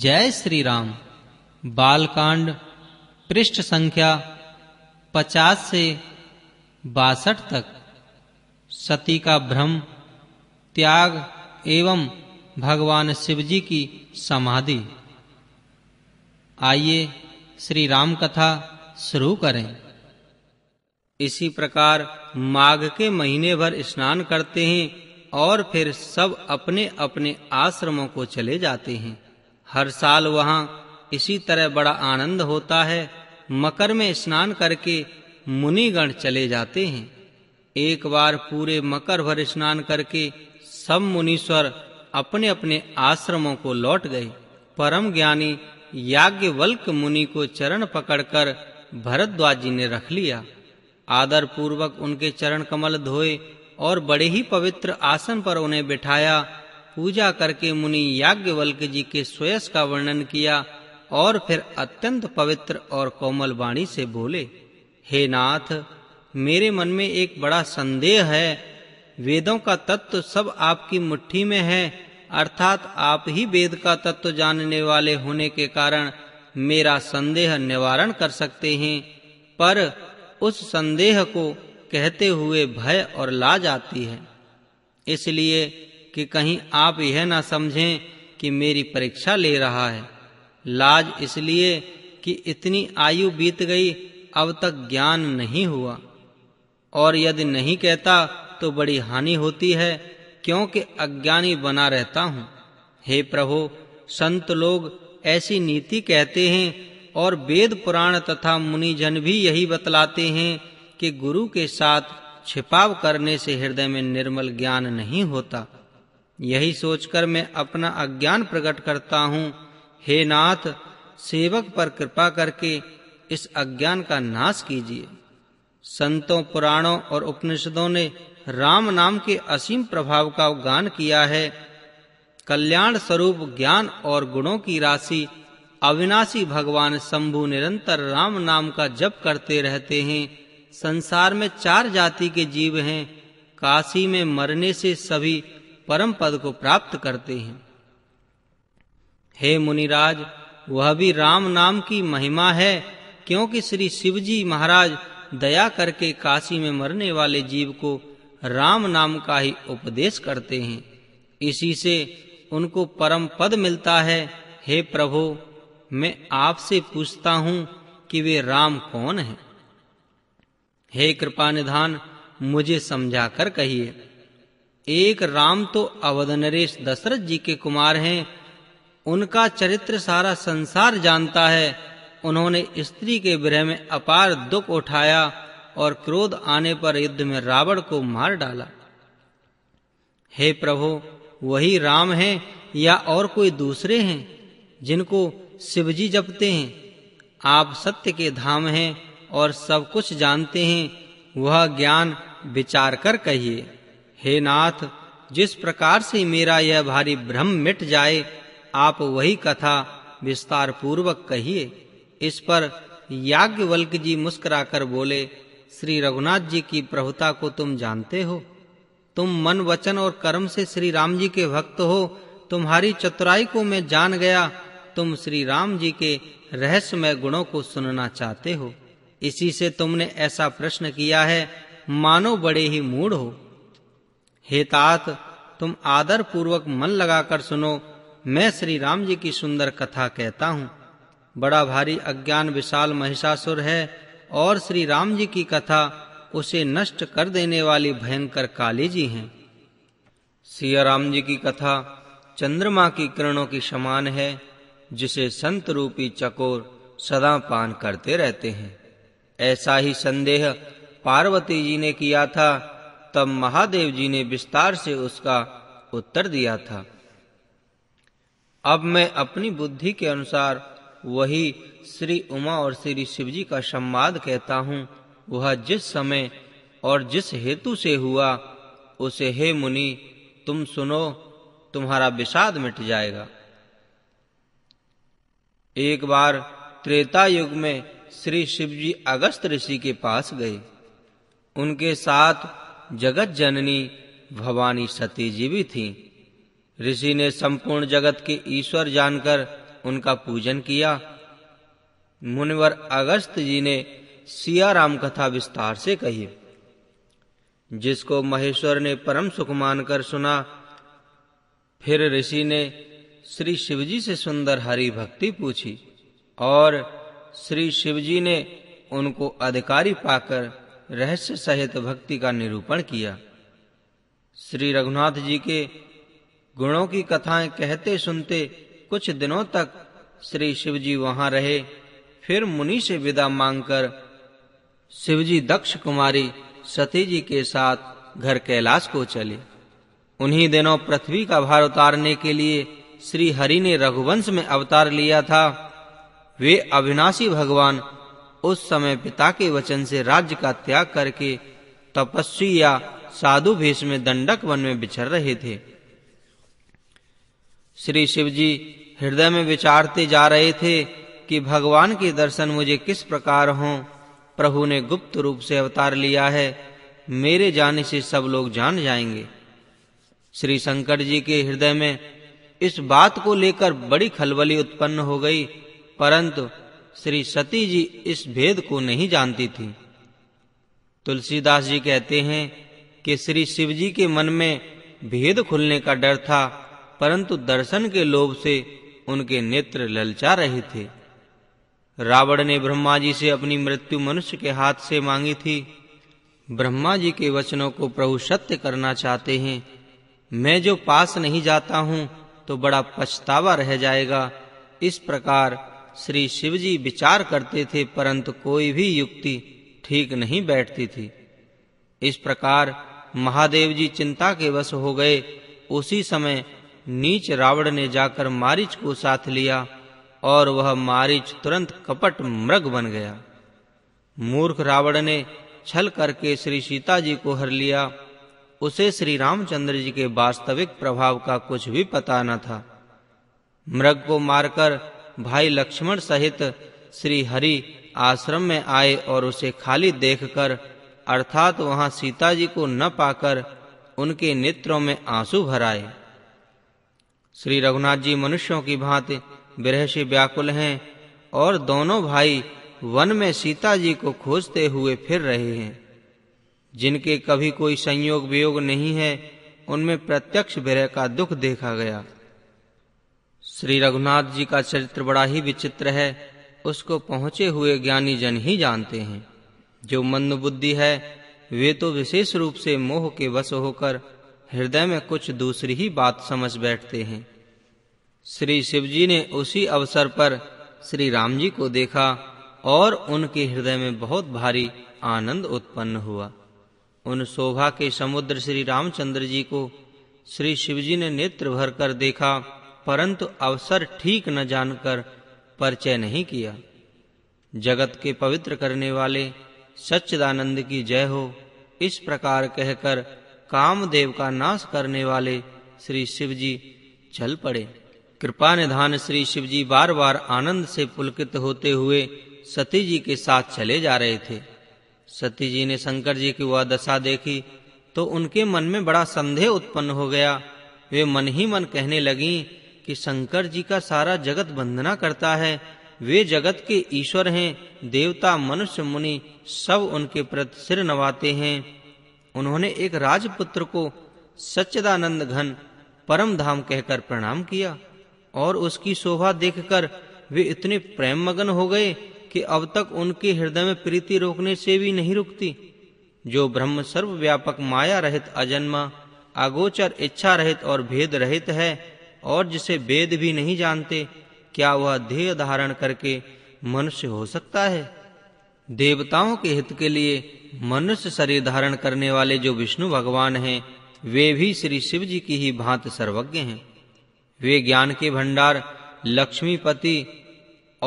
जय श्री राम बालकांड पृष्ठ संख्या पचास से बासठ तक सती का भ्रम त्याग एवं भगवान शिवजी की समाधि आइए श्री राम कथा शुरू करें इसी प्रकार माघ के महीने भर स्नान करते हैं और फिर सब अपने अपने आश्रमों को चले जाते हैं हर साल वहां इसी तरह बड़ा आनंद होता है मकर में स्नान करके मुनिगण चले जाते हैं एक बार पूरे मकर भर स्नान करके सब मुनीश्वर अपने अपने आश्रमों को लौट गए परम ज्ञानी याज्ञवल्क मुनि को चरण पकड़कर भरद्वाज जी ने रख लिया आदर पूर्वक उनके चरण कमल धोए और बड़े ही पवित्र आसन पर उन्हें बिठाया पूजा करके मुनि याज्ञवल्क जी के स्वयस का वर्णन किया और फिर अत्यंत पवित्र और कोमल वाणी से बोले हे नाथ मेरे मन में एक बड़ा संदेह है वेदों का तत्व सब आपकी मुट्ठी में है अर्थात आप ही वेद का तत्व जानने वाले होने के कारण मेरा संदेह निवारण कर सकते हैं पर उस संदेह को कहते हुए भय और लाज आती है इसलिए कि कहीं आप यह ना समझें कि मेरी परीक्षा ले रहा है लाज इसलिए कि इतनी आयु बीत गई अब तक ज्ञान नहीं हुआ और यदि नहीं कहता तो बड़ी हानि होती है क्योंकि अज्ञानी बना रहता हूँ हे प्रभु संत लोग ऐसी नीति कहते हैं और वेद पुराण तथा मुनिजन भी यही बतलाते हैं कि गुरु के साथ छिपाव करने से हृदय में निर्मल ज्ञान नहीं होता यही सोचकर मैं अपना अज्ञान प्रकट करता हूँ हे नाथ सेवक पर कृपा करके इस अज्ञान का नाश कीजिए संतों पुराणों और उपनिषदों ने राम नाम के असीम प्रभाव का गान किया है कल्याण स्वरूप ज्ञान और गुणों की राशि अविनाशी भगवान शंभु निरंतर राम नाम का जप करते रहते हैं संसार में चार जाति के जीव हैं काशी में मरने से सभी परम पद को प्राप्त करते हैं हे मुनिराज वह भी राम नाम की महिमा है क्योंकि श्री शिवजी महाराज दया करके काशी में मरने वाले जीव को राम नाम का ही उपदेश करते हैं इसी से उनको परम पद मिलता है हे प्रभु मैं आपसे पूछता हूं कि वे राम कौन हैं हे कृपा निधान मुझे समझा कर कहिए एक राम तो अवध नरेश दशरथ जी के कुमार हैं उनका चरित्र सारा संसार जानता है उन्होंने स्त्री के विरह में अपार दुख उठाया और क्रोध आने पर युद्ध में रावण को मार डाला हे प्रभु वही राम हैं या और कोई दूसरे हैं जिनको शिवजी जपते हैं आप सत्य के धाम हैं और सब कुछ जानते हैं वह ज्ञान विचार कर कहिए हे नाथ जिस प्रकार से मेरा यह भारी भ्रम मिट जाए आप वही कथा विस्तार पूर्वक कहिए इस पर याज्ञवल्क जी मुस्कुराकर बोले श्री रघुनाथ जी की प्रभुता को तुम जानते हो तुम मन वचन और कर्म से श्री राम जी के भक्त हो तुम्हारी चतुराई को मैं जान गया तुम श्री राम जी के रहस्यमय गुणों को सुनना चाहते हो इसी से तुमने ऐसा प्रश्न किया है मानो बड़े ही मूड हो हे तात तुम आदर पूर्वक मन लगाकर सुनो मैं श्री राम जी की सुंदर कथा कहता हूं बड़ा भारी अज्ञान विशाल महिषासुर है और श्री राम जी की कथा उसे नष्ट कर देने वाली भयंकर काली जी हैं सिया राम जी की कथा चंद्रमा की किरणों की समान है जिसे संत रूपी चकोर सदा पान करते रहते हैं ऐसा ही संदेह पार्वती जी ने किया था तब महादेव जी ने विस्तार से उसका उत्तर दिया था अब मैं अपनी बुद्धि के अनुसार वही श्री उमा और श्री शिवजी का संवाद कहता हूं वह जिस समय और जिस हेतु से हुआ उसे हे मुनि तुम सुनो तुम्हारा विषाद मिट जाएगा एक बार त्रेता युग में श्री शिवजी अगस्त ऋषि के पास गए उनके साथ जगत जननी भवानी सती जी भी थी ऋषि ने संपूर्ण जगत के ईश्वर जानकर उनका पूजन किया मुनिवर अगस्त जी ने सिया राम कथा विस्तार से कही जिसको महेश्वर ने परम सुख मानकर सुना फिर ऋषि ने श्री शिवजी से सुंदर हरि भक्ति पूछी और श्री शिवजी ने उनको अधिकारी पाकर रहस्य सहित भक्ति का निरूपण किया श्री रघुनाथ जी के गुणों की कथाएं कहते सुनते कुछ दिनों तक श्री शिवजी वहां रहे फिर मुनि से विदा मांगकर शिवजी दक्ष कुमारी सती जी के साथ घर कैलाश को चले उन्हीं दिनों पृथ्वी का भार उतारने के लिए श्री हरि ने रघुवंश में अवतार लिया था वे अविनाशी भगवान उस समय पिता के वचन से राज्य का त्याग करके तपस्वी या साधु भेष में दंडक वन में बिछर रहे थे श्री शिवजी हृदय में विचारते जा रहे थे कि भगवान के दर्शन मुझे किस प्रकार हों प्रभु ने गुप्त रूप से अवतार लिया है मेरे जाने से सब लोग जान जाएंगे श्री शंकर जी के हृदय में इस बात को लेकर बड़ी खलबली उत्पन्न हो गई परंतु श्री सती जी इस भेद को नहीं जानती थी तुलसीदास जी कहते हैं कि श्री शिव जी के मन में भेद खुलने का डर था परंतु दर्शन के लोभ से उनके नेत्र ललचा रहे थे रावण ने ब्रह्मा जी से अपनी मृत्यु मनुष्य के हाथ से मांगी थी ब्रह्मा जी के वचनों को प्रभु सत्य करना चाहते हैं मैं जो पास नहीं जाता हूं तो बड़ा पछतावा रह जाएगा इस प्रकार श्री शिवजी विचार करते थे परंतु कोई भी युक्ति ठीक नहीं बैठती थी इस प्रकार महादेव जी चिंता के वश हो गए उसी समय नीच रावण ने जाकर मारिच को साथ लिया और वह मारिच तुरंत कपट मृग बन गया मूर्ख रावण ने छल करके श्री सीता जी को हर लिया उसे श्री रामचंद्र जी के वास्तविक प्रभाव का कुछ भी पता न था मृग को मारकर भाई लक्ष्मण सहित श्री हरि आश्रम में आए और उसे खाली देखकर अर्थात वहां सीता जी को न पाकर उनके नेत्रों में आंसू भराए श्री रघुनाथ जी मनुष्यों की भांति बिरह से व्याकुल हैं और दोनों भाई वन में सीता जी को खोजते हुए फिर रहे हैं जिनके कभी कोई संयोग वियोग नहीं है उनमें प्रत्यक्ष विरह का दुख देखा गया श्री रघुनाथ जी का चरित्र बड़ा ही विचित्र है उसको पहुंचे हुए ज्ञानी जन ही जानते हैं जो मन बुद्धि है वे तो विशेष रूप से मोह के वश होकर हृदय में कुछ दूसरी ही बात समझ बैठते हैं श्री शिव जी ने उसी अवसर पर श्री राम जी को देखा और उनके हृदय में बहुत भारी आनंद उत्पन्न हुआ उन शोभा के समुद्र श्री रामचंद्र जी को श्री शिव जी ने नेत्र भर कर देखा परंतु अवसर ठीक न जानकर परिचय नहीं किया जगत के पवित्र करने वाले सच्चिदानंद की जय हो इस प्रकार कहकर कामदेव का नाश करने वाले श्री शिवजी चल पड़े कृपा निधान श्री शिवजी बार बार आनंद से पुलकित होते हुए सती जी के साथ चले जा रहे थे सती जी ने शंकर जी की वह दशा देखी तो उनके मन में बड़ा संदेह उत्पन्न हो गया वे मन ही मन कहने लगीं कि शंकर जी का सारा जगत वंदना करता है वे जगत के ईश्वर हैं देवता मनुष्य मुनि सब उनके प्रति सिर नवाते हैं उन्होंने एक राजपुत्र को सच्चदानंद घन परम धाम कहकर प्रणाम किया और उसकी शोभा देखकर वे इतने प्रेम मगन हो गए कि अब तक उनके हृदय में प्रीति रोकने से भी नहीं रुकती जो ब्रह्म सर्वव्यापक माया रहित अजन्मा अगोचर इच्छा रहित और भेद रहित है और जिसे वेद भी नहीं जानते क्या वह ध्येय धारण करके मनुष्य हो सकता है देवताओं के हित के लिए मनुष्य शरीर धारण करने वाले जो विष्णु भगवान हैं वे भी श्री शिव जी की ही भांत सर्वज्ञ हैं वे ज्ञान के भंडार लक्ष्मीपति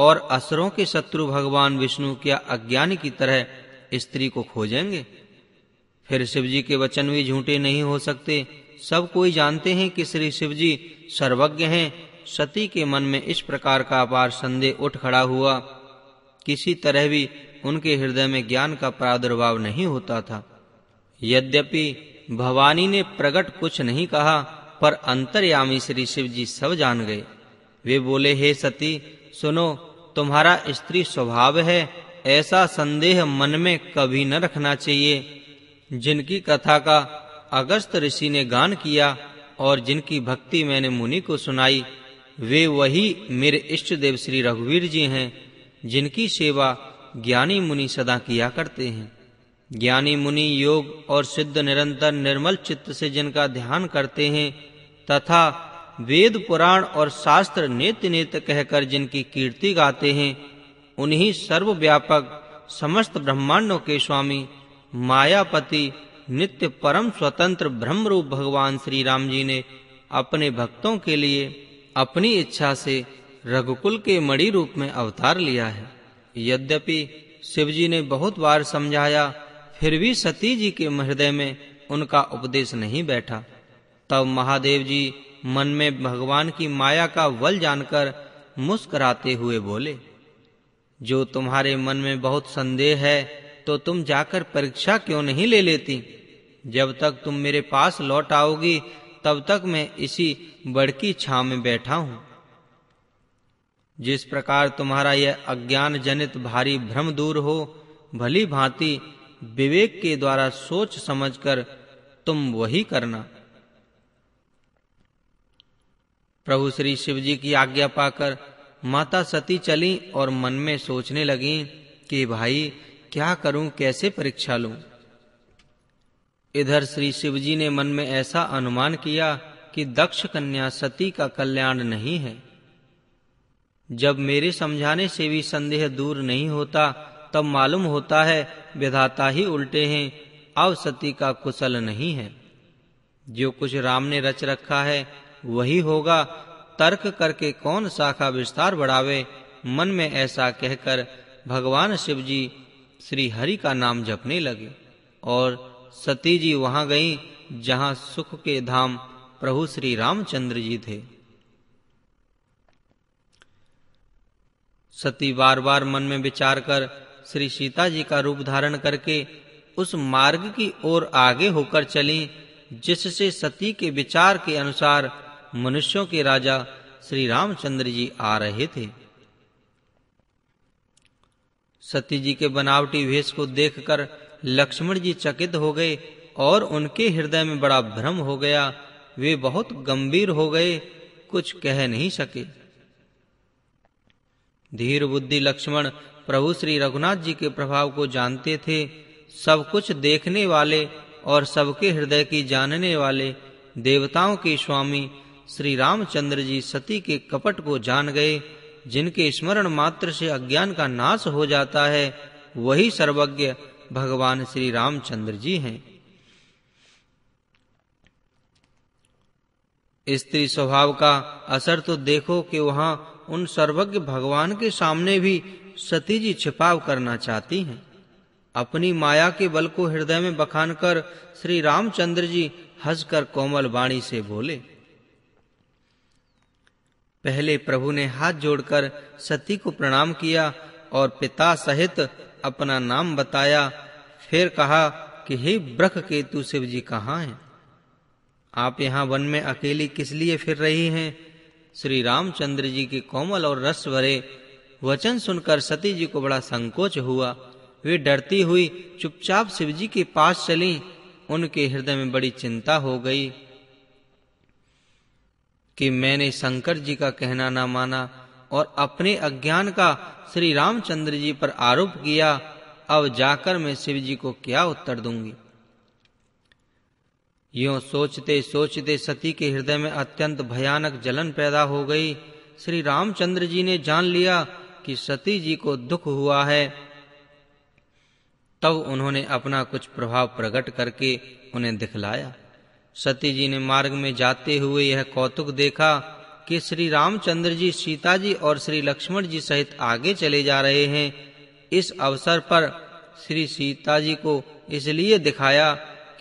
और असरों के शत्रु भगवान विष्णु क्या अज्ञानी की तरह स्त्री को खोजेंगे फिर शिव जी के वचन भी झूठे नहीं हो सकते सब कोई जानते हैं कि श्री शिवजी सर्वज्ञ हैं सती के मन में इस प्रकार का अपार संदेह उठ खड़ा हुआ किसी तरह भी उनके हृदय में ज्ञान का प्रादुर्भाव नहीं होता था यद्यपि भवानी ने प्रकट कुछ नहीं कहा पर अंतर्यामी श्री शिव जी सब जान गए वे बोले हे सती सुनो तुम्हारा स्त्री स्वभाव है ऐसा संदेह मन में कभी न रखना चाहिए जिनकी कथा का अगस्त ऋषि ने गान किया और जिनकी भक्ति मैंने मुनि को सुनाई वे वही मेरे इष्ट देव श्री रघुवीर जी हैं जिनकी सेवा ज्ञानी मुनि सदा किया करते हैं ज्ञानी मुनि योग और सिद्ध निरंतर निर्मल चित्त से जिनका ध्यान करते हैं तथा वेद पुराण और शास्त्र नेत नित्य कहकर जिनकी कीर्ति गाते हैं उन्हीं सर्वव्यापक समस्त ब्रह्मांडों के स्वामी मायापति नित्य परम स्वतंत्र ब्रह्म रूप भगवान श्री राम जी ने अपने भक्तों के लिए अपनी इच्छा से रघुकुल के मणि रूप में अवतार लिया है यद्यपि शिव जी ने बहुत बार समझाया फिर भी सती जी के हृदय में उनका उपदेश नहीं बैठा तब महादेव जी मन में भगवान की माया का वल जानकर मुस्कराते हुए बोले जो तुम्हारे मन में बहुत संदेह है तो तुम जाकर परीक्षा क्यों नहीं ले लेती जब तक तुम मेरे पास लौट आओगी तब तक मैं इसी बड़की छा में बैठा हूं जिस प्रकार तुम्हारा यह अज्ञान जनित भारी भ्रम दूर हो भली भांति विवेक के द्वारा सोच समझकर तुम वही करना प्रभु श्री शिव जी की आज्ञा पाकर माता सती चली और मन में सोचने लगी कि भाई क्या करूं कैसे परीक्षा लूं इधर श्री शिवजी ने मन में ऐसा अनुमान किया कि दक्ष कन्या सती का कल्याण नहीं है जब मेरे समझाने से भी संदेह दूर नहीं होता तब मालूम होता है विधाता ही उल्टे हैं अब सती का कुशल नहीं है जो कुछ राम ने रच रखा है वही होगा तर्क करके कौन शाखा विस्तार बढ़ावे मन में ऐसा कहकर भगवान शिव जी श्री हरि का नाम जपने लगे और सती जी वहां गई जहां सुख के धाम प्रभु श्री रामचंद्र जी थे सती बार बार मन में विचार कर श्री सीता जी का रूप धारण करके उस मार्ग की ओर आगे होकर चली जिससे सती के विचार के अनुसार मनुष्यों के राजा श्री रामचंद्र जी आ रहे थे सती जी के बनावटी वेश को देखकर लक्ष्मण जी चकित हो गए और उनके हृदय में बड़ा भ्रम हो गया वे बहुत गंभीर हो गए कुछ कह नहीं सके धीर बुद्धि लक्ष्मण प्रभु श्री रघुनाथ जी के प्रभाव को जानते थे सब कुछ देखने वाले और सबके हृदय की जानने वाले देवताओं के स्वामी श्री रामचंद्र जी सती के कपट को जान गए जिनके स्मरण मात्र से अज्ञान का नाश हो जाता है वही सर्वज्ञ भगवान श्री रामचंद्र जी हैं स्त्री स्वभाव का असर तो देखो कि वहां उन सर्वज्ञ भगवान के सामने भी सती जी छिपाव करना चाहती हैं अपनी माया के बल को हृदय में बखान कर श्री रामचंद्र जी हंसकर कोमल वाणी से बोले पहले प्रभु ने हाथ जोड़कर सती को प्रणाम किया और पिता सहित अपना नाम बताया फिर कहा कि हे ब्रख केतु शिव जी कहाँ हैं आप यहाँ वन में अकेली किस लिए फिर रही हैं श्री रामचंद्र जी के कोमल और रस भरे वचन सुनकर सती जी को बड़ा संकोच हुआ वे डरती हुई चुपचाप शिवजी के पास चली उनके हृदय में बड़ी चिंता हो गई कि मैंने शंकर जी का कहना ना माना और अपने अज्ञान का श्री रामचंद्र जी पर आरोप किया अब जाकर मैं शिव जी को क्या उत्तर दूंगी यो सोचते सोचते सती के हृदय में अत्यंत भयानक जलन पैदा हो गई श्री रामचंद्र जी ने जान लिया कि सती जी को दुख हुआ है तब उन्होंने अपना कुछ प्रभाव प्रकट करके उन्हें दिखलाया सती जी ने मार्ग में जाते हुए यह कौतुक देखा कि श्री रामचंद्र जी सीता जी और श्री लक्ष्मण जी सहित आगे चले जा रहे हैं इस अवसर पर श्री सीता जी को इसलिए दिखाया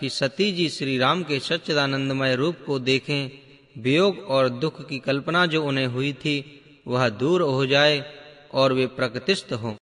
कि सती जी श्री राम के सच्चिदानंदमय रूप को देखें वियोग और दुख की कल्पना जो उन्हें हुई थी वह दूर हो जाए और वे प्रकृतिस्थ हों